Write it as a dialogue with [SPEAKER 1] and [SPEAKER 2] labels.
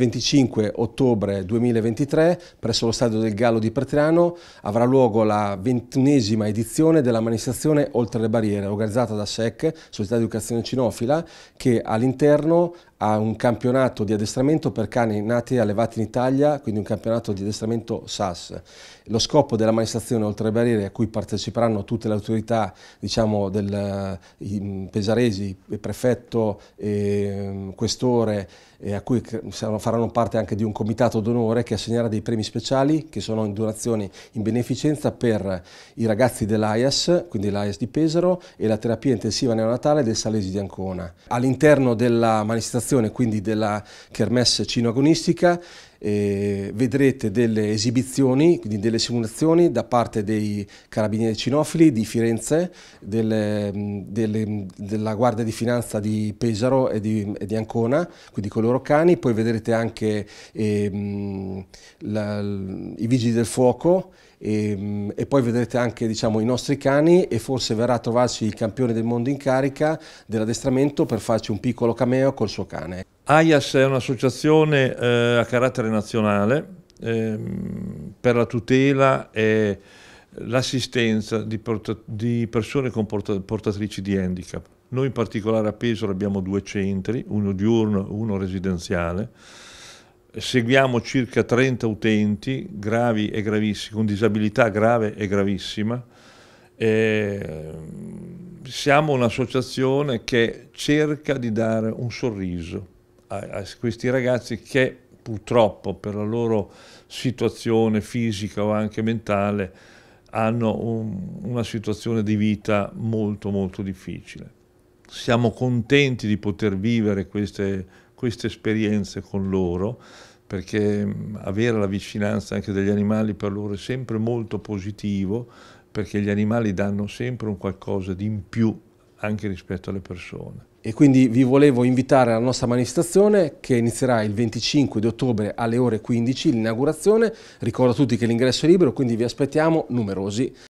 [SPEAKER 1] 25 ottobre 2023 presso lo Stadio del Gallo di Pertriano avrà luogo la ventunesima edizione della manifestazione Oltre le barriere organizzata da SEC, Società di Educazione Cinofila, che all'interno ha un campionato di addestramento per cani nati e allevati in Italia, quindi un campionato di addestramento SAS. Lo scopo della manifestazione Oltre le barriere, a cui parteciperanno tutte le autorità diciamo, del, pesaresi, prefetto, ehm, e, questore, eh, a cui saranno fatti faranno parte anche di un comitato d'onore che assegnerà dei premi speciali che sono in donazione in beneficenza per i ragazzi dell'AIAS, quindi l'AIAS di Pesaro e la terapia intensiva neonatale del Salesi di Ancona. All'interno della manifestazione, quindi della Kermesse Cinoagonistica, eh, vedrete delle esibizioni, quindi delle simulazioni da parte dei carabinieri cinofili di Firenze, delle, delle, della Guardia di Finanza di Pesaro e di, e di, Ancona, quindi con i loro cani, poi vedrete anche eh, la, i vigili del fuoco e, ehm, e, poi vedrete anche diciamo, i nostri cani e forse verrà a trovarci il campione del mondo in carica dell'addestramento per farci un piccolo cameo col suo cane.
[SPEAKER 2] AIAS è un'associazione eh, a carattere nazionale eh, per la tutela e l'assistenza di, di, persone portatrici di handicap. Noi in particolare a Pesaro abbiamo due centri, uno diurno e uno residenziale. Seguiamo circa 30 utenti gravi e gravissimi, con disabilità grave e gravissima. Eh, siamo un'associazione che cerca di dare un sorriso a, a questi ragazzi che purtroppo per la loro situazione fisica o anche mentale hanno un, una situazione di vita molto molto difficile. Siamo contenti di poter vivere queste, queste esperienze con loro perché avere la vicinanza anche degli animali per loro è sempre molto positivo perché gli animali danno sempre un qualcosa di in più
[SPEAKER 1] anche rispetto
[SPEAKER 2] alle persone
[SPEAKER 1] e quindi vi volevo invitare alla nostra manifestazione che inizierà il 25 di ottobre alle ore 15, l'inaugurazione. Ricordo a tutti che l'ingresso è libero, quindi vi aspettiamo numerosi.